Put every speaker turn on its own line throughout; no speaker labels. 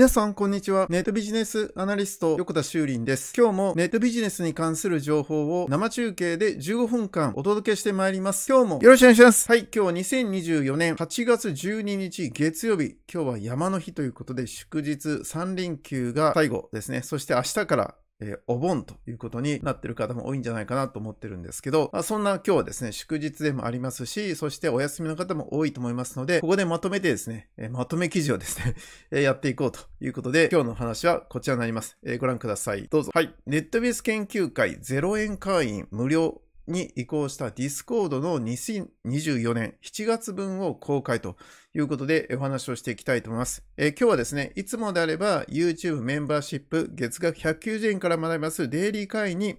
皆さん、こんにちは。ネットビジネスアナリスト、横田修林です。今日もネットビジネスに関する情報を生中継で15分間お届けしてまいります。今日もよろしくお願いします。はい、今日2024年8月12日月曜日、今日は山の日ということで、祝日3連休が最後ですね。そして明日からえー、お盆ということになってる方も多いんじゃないかなと思ってるんですけど、まあ、そんな今日はですね、祝日でもありますし、そしてお休みの方も多いと思いますので、ここでまとめてですね、えー、まとめ記事をですね、えやっていこうということで、今日の話はこちらになります。えご覧ください。どうぞ。はい。ネットビス研究会0円会員無料に移行した Discord の2024年7月分を公開ということでお話をしていきたいと思います。えー、今日はですね、いつもであれば YouTube メンバーシップ月額190円から学びますデイリー会員に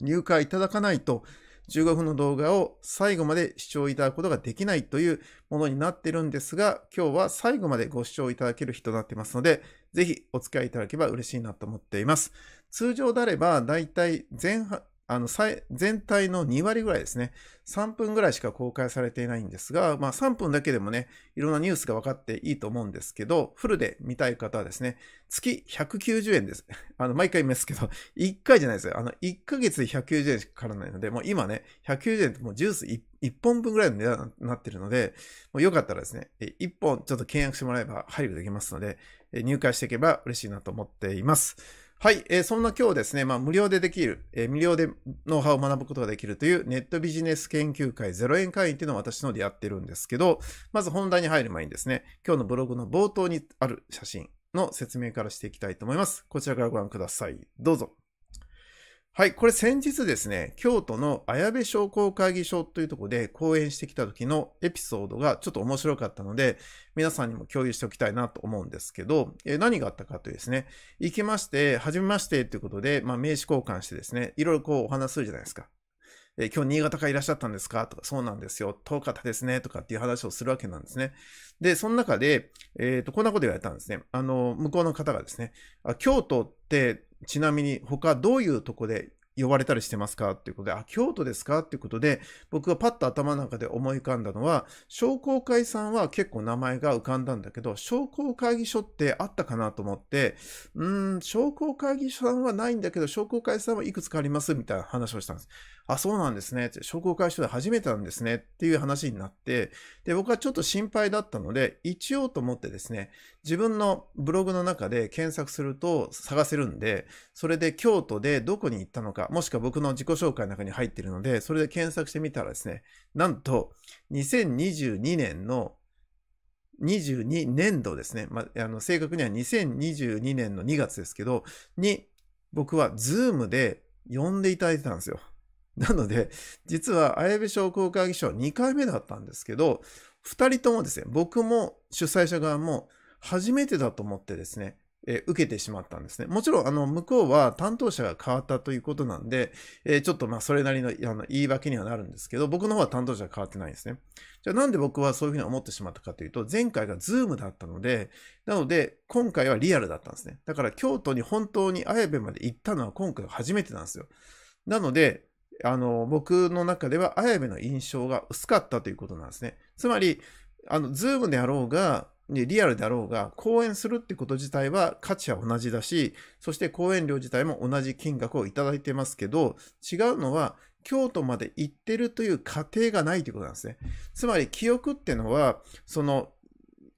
入会いただかないと15分の動画を最後まで視聴いただくことができないというものになってるんですが、今日は最後までご視聴いただける日となっていますので、ぜひお付き合いいただければ嬉しいなと思っています。通常であれば、だいたい前半、あの、全体の2割ぐらいですね。3分ぐらいしか公開されていないんですが、まあ3分だけでもね、いろんなニュースが分かっていいと思うんですけど、フルで見たい方はですね、月190円です。あの、毎回見ますけど、1 回じゃないですよ。あの、1ヶ月で190円しかかからないので、もう今ね、190円ってもうジュース 1, 1本分ぐらいの値段になってるので、もうよかったらですね、1本ちょっと契約してもらえば配慮できますので、入会していけば嬉しいなと思っています。はい、えー、そんな今日ですね、まあ、無料でできる、えー、無料でノウハウを学ぶことができるというネットビジネス研究会0円会員っていうのを私のでやってるんですけど、まず本題に入る前にですね、今日のブログの冒頭にある写真の説明からしていきたいと思います。こちらからご覧ください。どうぞ。はい、これ先日ですね、京都の綾部商工会議所というとこで講演してきた時のエピソードがちょっと面白かったので、皆さんにも共有しておきたいなと思うんですけど、え何があったかというですね、行きまして、はじめましてということで、まあ、名刺交換してですね、いろいろこうお話するじゃないですか。え今日新潟からいらっしゃったんですかとか、そうなんですよ。遠かったですね。とかっていう話をするわけなんですね。で、その中で、えっ、ー、と、こんなこと言われたんですね。あの、向こうの方がですね、あ京都ってちなみに他どういうとこで呼ばれたりしてますかっていうことで、あ、京都ですかっていうことで、僕がパッと頭の中で思い浮かんだのは、商工会さんは結構名前が浮かんだんだけど、商工会議所ってあったかなと思って、うーん、商工会議所さんはないんだけど、商工会さんはいくつかありますみたいな話をしたんです。あ、そうなんですね。って、商工会所で初めてなんですね。っていう話になって、で、僕はちょっと心配だったので、一応と思ってですね、自分のブログの中で検索すると探せるんで、それで京都でどこに行ったのか、もしくは僕の自己紹介の中に入ってるので、それで検索してみたらですね、なんと、2022年の22年度ですね。まあの正確には2022年の2月ですけど、に僕は Zoom で呼んでいただいてたんですよ。なので、実は綾部商工会議所2回目だったんですけど、2人ともですね、僕も主催者側も初めてだと思ってですね、え受けてしまったんですね。もちろん、あの、向こうは担当者が変わったということなんで、えちょっとまあ、それなりのあの言い訳にはなるんですけど、僕の方は担当者が変わってないんですね。じゃあなんで僕はそういうふうに思ってしまったかというと、前回がズームだったので、なので、今回はリアルだったんですね。だから、京都に本当に綾部まで行ったのは今回初めてなんですよ。なので、あの、僕の中では綾部の印象が薄かったということなんですね。つまり、あの、ズームであろうが、リアルであろうが、講演するってこと自体は価値は同じだし、そして講演料自体も同じ金額をいただいてますけど、違うのは、京都まで行ってるという過程がないということなんですね。つまり、記憶ってのは、その、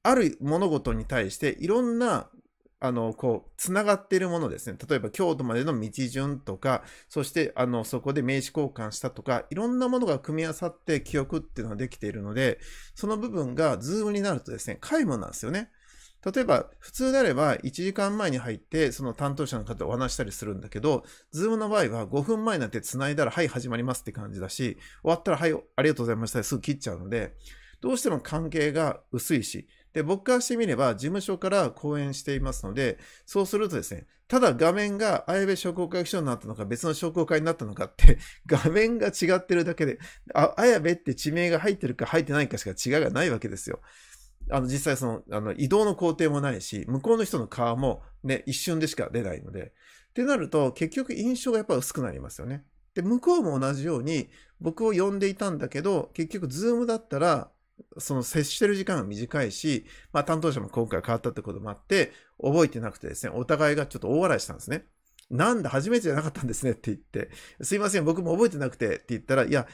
ある物事に対していろんなあの、こう、つながっているものですね。例えば、京都までの道順とか、そして、あの、そこで名刺交換したとか、いろんなものが組み合わさって記憶っていうのができているので、その部分がズームになるとですね、皆無なんですよね。例えば、普通であれば1時間前に入って、その担当者の方とお話したりするんだけど、ズームの場合は5分前なんて繋いだら、はい、始まりますって感じだし、終わったら、はい、ありがとうございました、すぐ切っちゃうので、どうしても関係が薄いし、で、僕からしてみれば、事務所から講演していますので、そうするとですね、ただ画面が綾部商工会議所になったのか、別の商工会になったのかって、画面が違ってるだけで、あ、綾部って地名が入ってるか入ってないかしか違いがないわけですよ。あの、実際その、あの、移動の工程もないし、向こうの人の顔もね、一瞬でしか出ないので。ってなると、結局印象がやっぱ薄くなりますよね。で、向こうも同じように、僕を呼んでいたんだけど、結局、ズームだったら、その接してる時間が短いし、まあ担当者も今回変わったってこともあって、覚えてなくてですね、お互いがちょっと大笑いしたんですね。なんだ、初めてじゃなかったんですねって言って、すいません、僕も覚えてなくてって言ったら、いや、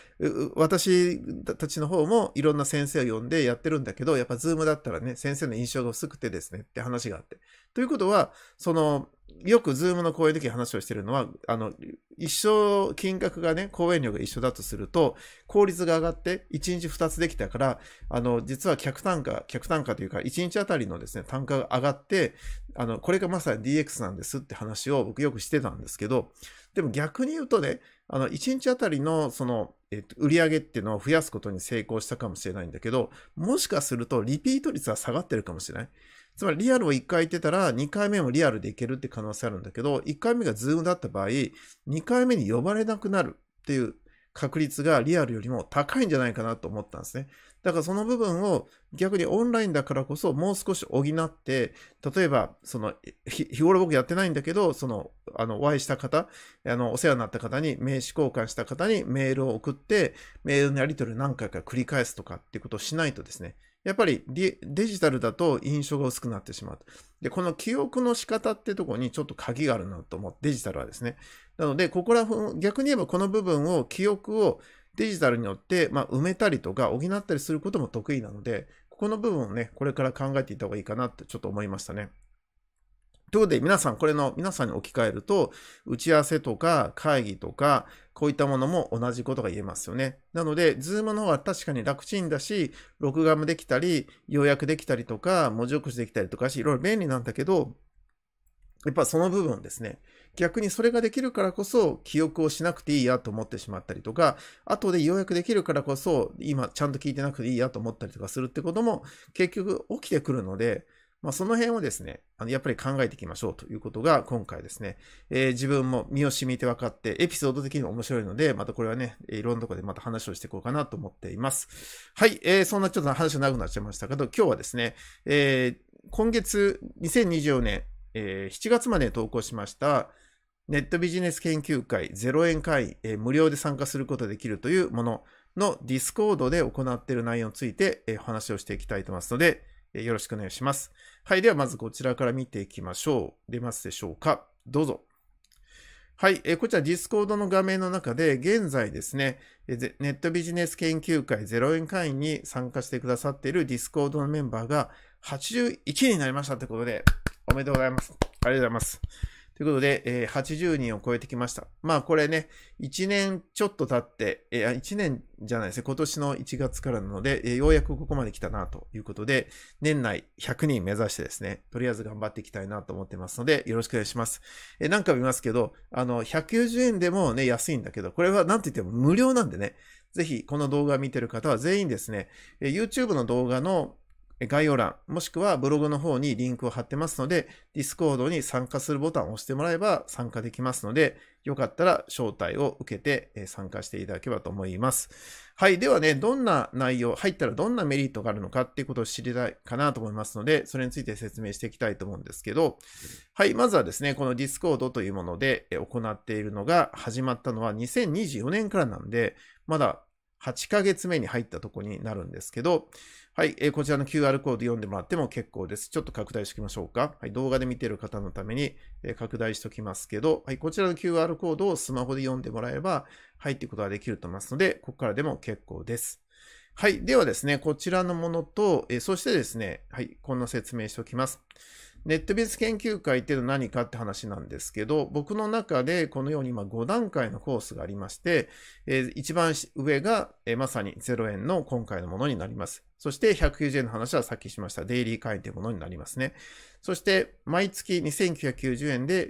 私たちの方もいろんな先生を呼んでやってるんだけど、やっぱズームだったらね、先生の印象が薄くてですねって話があって、ということは、その、よくズームの講演の時に話をしてるのは、あの、一緒、金額がね、講演料が一緒だとすると、効率が上がって、1日2つできたから、あの、実は客単価、客単価というか、1日あたりのですね、単価が上がって、あの、これがまさに DX なんですって話を僕よくしてたんですけど、でも逆に言うとね、あの、1日あたりの、その、えっと、売り上げっていうのを増やすことに成功したかもしれないんだけど、もしかするとリピート率は下がってるかもしれない。つまりリアルを1回行ってたら、2回目もリアルで行けるって可能性あるんだけど、1回目がズームだった場合、2回目に呼ばれなくなるっていう確率がリアルよりも高いんじゃないかなと思ったんですね。だからその部分を逆にオンラインだからこそもう少し補って、例えば、その、日頃僕やってないんだけど、その、あの、お会いした方、あの、お世話になった方に、名刺交換した方にメールを送って、メールのやり取りを何回か繰り返すとかっていうことをしないとですね、やっぱりデジタルだと印象が薄くなってしまう。で、この記憶の仕方ってとこにちょっと鍵があるなと思って、デジタルはですね。なので、ここら辺、逆に言えばこの部分を、記憶をデジタルによって、まあ、埋めたりとか補ったりすることも得意なので、ここの部分をね、これから考えていった方がいいかなってちょっと思いましたね。ということで、皆さん、これの、皆さんに置き換えると、打ち合わせとか会議とか、こういったものも同じことが言えますよね。なので、ズームの方は確かに楽ちんだし、録画もできたり、要約できたりとか、文字起こしできたりとかし、いろいろ便利なんだけど、やっぱその部分ですね。逆にそれができるからこそ記憶をしなくていいやと思ってしまったりとか、後でや約できるからこそ今ちゃんと聞いてなくていいやと思ったりとかするってことも結局起きてくるので、まあ、その辺をですね、あのやっぱり考えていきましょうということが、今回ですね、えー、自分も身を染みて分かって、エピソード的にも面白いので、またこれはね、いろんなとこでまた話をしていこうかなと思っています。はい、えー、そんなちょっと話が長くなっちゃいましたけど、今日はですね、えー、今月2024年、えー、7月まで投稿しました、ネットビジネス研究会0円会員、えー、無料で参加することができるというもののディスコードで行っている内容について、えー、話をしていきたいと思いますので、よろしくお願いします。はい。では、まずこちらから見ていきましょう。出ますでしょうかどうぞ。はい。えこちら、ディスコードの画面の中で、現在ですね、ネットビジネス研究会0円会員に参加してくださっているディスコードのメンバーが81になりましたということで、おめでとうございます。ありがとうございます。ということで、えー、80人を超えてきました。まあこれね、1年ちょっと経って、えー、1年じゃないですね、今年の1月からなので、えー、ようやくここまで来たなということで、年内100人目指してですね、とりあえず頑張っていきたいなと思ってますので、よろしくお願いします。えー、なんか見ますけど、あの、190円でもね、安いんだけど、これはなんと言っても無料なんでね、ぜひこの動画見てる方は全員ですね、YouTube の動画の概要欄、もしくはブログの方にリンクを貼ってますので、Discord に参加するボタンを押してもらえば参加できますので、よかったら招待を受けて参加していただければと思います。はい。ではね、どんな内容、入ったらどんなメリットがあるのかっていうことを知りたいかなと思いますので、それについて説明していきたいと思うんですけど、はい。まずはですね、この Discord というもので行っているのが始まったのは2024年からなんで、まだ8ヶ月目に入ったとこになるんですけど、はい、えー、こちらの QR コード読んでもらっても結構です。ちょっと拡大しておきましょうか。はい、動画で見てる方のために、えー、拡大しておきますけど、はい、こちらの QR コードをスマホで読んでもらえば入っていくことができると思いますので、ここからでも結構です。はい。ではですね、こちらのものと、えー、そしてですね、はい、こんな説明しておきます。ネットビス研究会っていうのは何かって話なんですけど、僕の中でこのように今5段階のコースがありまして、え一番上が、えまさに0円の今回のものになります。そして190円の話はさっきしましたデイリー会員というものになりますね。そして毎月2990円で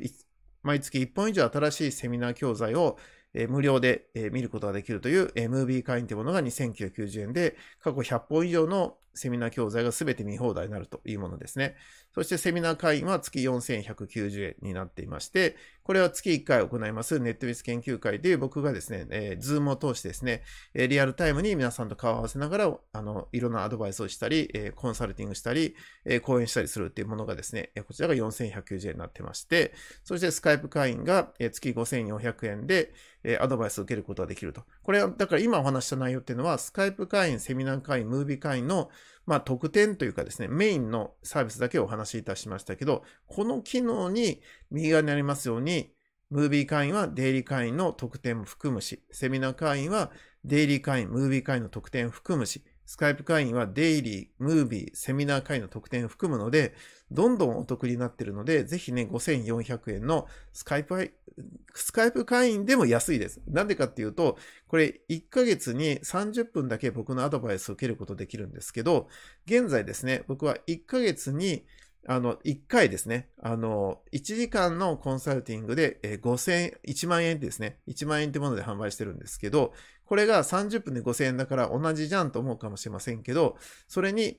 毎月1本以上新しいセミナー教材を無料で見ることができるという m ー会員というものが2990円で過去100本以上のセミナー教材が全て見放題になるというものですね。そしてセミナー会員は月4190円になっていまして、これは月1回行いますネットビィス研究会で僕がですね、えー、ズームを通してですね、リアルタイムに皆さんと顔を合わせながら、あの、いろんなアドバイスをしたり、コンサルティングしたり、講演したりするっていうものがですね、こちらが4190円になってまして、そしてスカイプ会員が月5400円で、アドバイスを受けることができると。これは、だから今お話した内容っていうのは、スカイプ会員、セミナー会員、ムービー会員のまあ、特典というかですね、メインのサービスだけお話しいたしましたけど、この機能に右側にありますように、ムービー会員はデイリー会員の特典も含むし、セミナー会員はデイリー会員、ムービー会員の特典を含むし、スカイプ会員はデイリー、ムービー、セミナー会員の特典を含むので、どんどんお得になってるので、ぜひね、5400円のスカイプ、スカイプ会員でも安いです。なんでかっていうと、これ1ヶ月に30分だけ僕のアドバイスを受けることできるんですけど、現在ですね、僕は1ヶ月にあの、1回ですね、あの、1時間のコンサルティングで、え5000 1万円ってですね、1万円ってもので販売してるんですけど、これが30分で5000円だから同じじゃんと思うかもしれませんけど、それに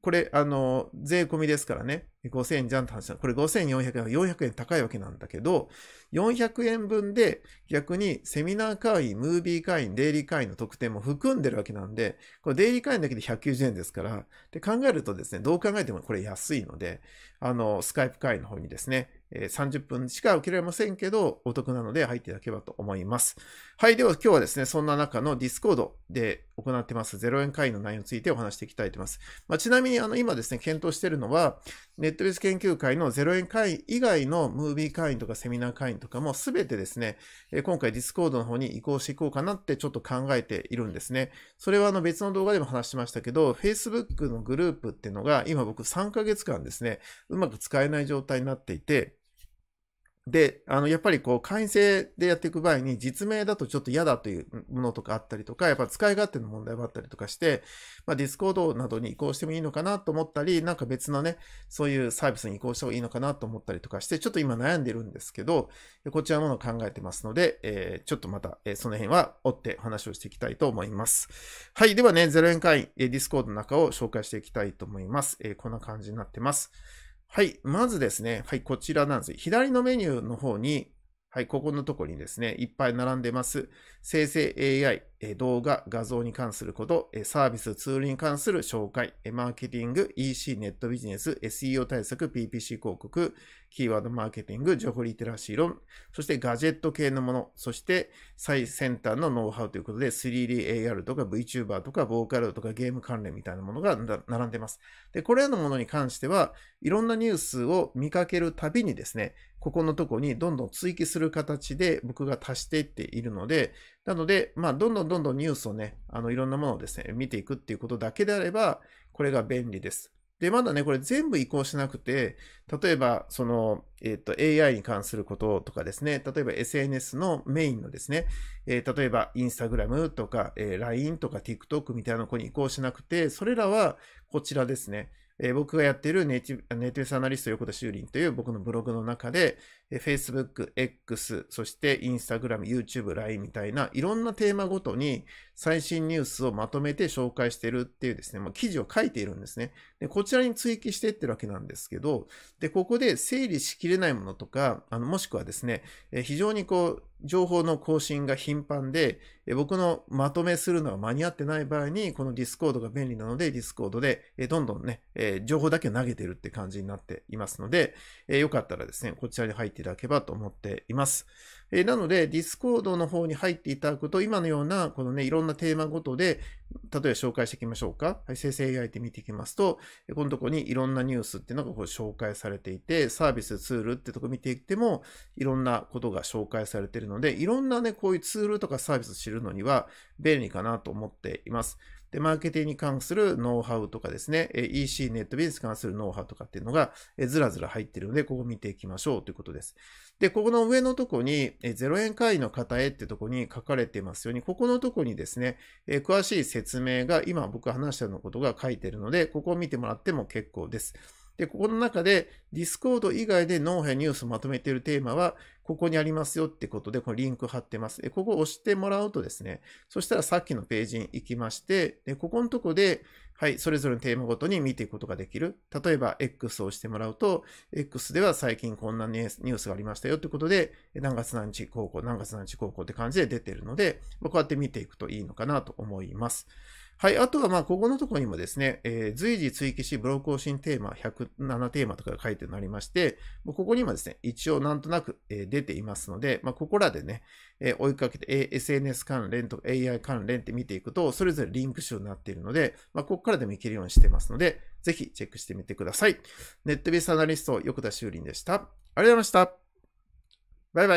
これ、あの、税込みですからね、5000円じゃんって話だ。これ5400円、400円高いわけなんだけど、400円分で逆にセミナー会員、ムービー会員、デイリー会員の特典も含んでるわけなんで、これデイリー会員だけで190円ですから、で考えるとですね、どう考えてもこれ安いので、あの、スカイプ会員の方にですね、30分しか受けられませんけど、お得なので入っていただければと思います。はい。では今日はですね、そんな中の Discord で行ってます0円会員の内容についてお話していきたいと思います。まあ、ちなみにあの今ですね、検討しているのは、ネットレス研究会の0円会員以外のムービー会員とかセミナー会員とかもすべてですね、今回 Discord の方に移行していこうかなってちょっと考えているんですね。それはあの別の動画でも話しましたけど、Facebook のグループっていうのが今僕3ヶ月間ですね、うまく使えない状態になっていて、で、あの、やっぱりこう、会員制でやっていく場合に、実名だとちょっと嫌だというものとかあったりとか、やっぱ使い勝手の問題もあったりとかして、まあ、ディスコードなどに移行してもいいのかなと思ったり、なんか別のね、そういうサービスに移行した方がいいのかなと思ったりとかして、ちょっと今悩んでるんですけど、こちらものを考えてますので、えー、ちょっとまた、えー、その辺は追って話をしていきたいと思います。はい。ではね、0円会員、ディスコードの中を紹介していきたいと思います。えー、こんな感じになってます。はい、まずですね、はい、こちらなんです。左のメニューの方に、はい、ここのところにですね、いっぱい並んでます。生成 AI 動画、画像に関すること、サービス、ツールに関する紹介、マーケティング、EC、ネットビジネス、SEO 対策、PPC 広告、キーワードマーケティング、情報リテラシー論、そしてガジェット系のもの、そして最先端のノウハウということで、3DAR とか VTuber とかボーカルとかゲーム関連みたいなものが並んでます。で、これらのものに関しては、いろんなニュースを見かけるたびにですね、ここのとこにどんどん追記する形で僕が足していっているので、なので、まあ、どんどんどんどんニュースをね、あの、いろんなものをですね、見ていくっていうことだけであれば、これが便利です。で、まだね、これ全部移行しなくて、例えば、その、えっ、ー、と、AI に関することとかですね、例えば SNS のメインのですね、えー、例えば、インスタグラムとか、えー、LINE とか TikTok みたいなのに移行しなくて、それらはこちらですね、えー、僕がやっているネイティブ、ネイティブスアナリスト横田修林という僕のブログの中で、Facebook、X、そして Instagram、YouTube、LINE みたいないろんなテーマごとに最新ニュースをまとめて紹介してるっていうですね、まあ、記事を書いているんですね。で、こちらに追記してってるわけなんですけど、で、ここで整理しきれないものとか、あの、もしくはですね、え非常にこう、情報の更新が頻繁で、僕のまとめするのは間に合ってない場合に、この Discord が便利なので、Discord でどんどんね、情報だけを投げてるって感じになっていますので、よかったらですね、こちらに入ってていただければと思っています。えー、なので、Discord の方に入っていただくと、今のような、このね、いろんなテーマごとで、例えば紹介していきましょうか。はい、生成 AI って見ていきますと、このとこにいろんなニュースっていうのがこう紹介されていて、サービス、ツールってとこ見ていっても、いろんなことが紹介されているので、いろんなね、こういうツールとかサービス知るのには便利かなと思っています。で、マーケティングに関するノウハウとかですね、EC ネットビジネスに関するノウハウとかっていうのが、ずらずら入ってるので、ここ見ていきましょうということです。で、ここの上のとこに、0円会員の方へってとこに書かれてますように、ここのとこにですね、詳しい説明が今僕話したようなことが書いてるので、ここを見てもらっても結構です。で、ここの中で、ディスコード以外で脳波ニュースをまとめているテーマは、ここにありますよってことで、このリンク貼ってます。ここを押してもらうとですね、そしたらさっきのページに行きまして、でここのとこで、はい、それぞれのテーマごとに見ていくことができる。例えば、X を押してもらうと、X では最近こんなニュースがありましたよってことで、何月何日高校、何月何日高校って感じで出てるので、こうやって見ていくといいのかなと思います。はい。あとは、まあ、ここのところにもですね、えー、随時追記し、ブローク更新テーマ107テーマとかが書いてありまして、ここにもですね、一応なんとなく、えー、出ていますので、まあ、ここらでね、えー、追いかけて、え SNS 関連とか AI 関連って見ていくと、それぞれリンク集になっているので、まあ、ここからでもいけるようにしてますので、ぜひチェックしてみてください。ネットベースアナリスト、横田修林でした。ありがとうございました。バイバイ。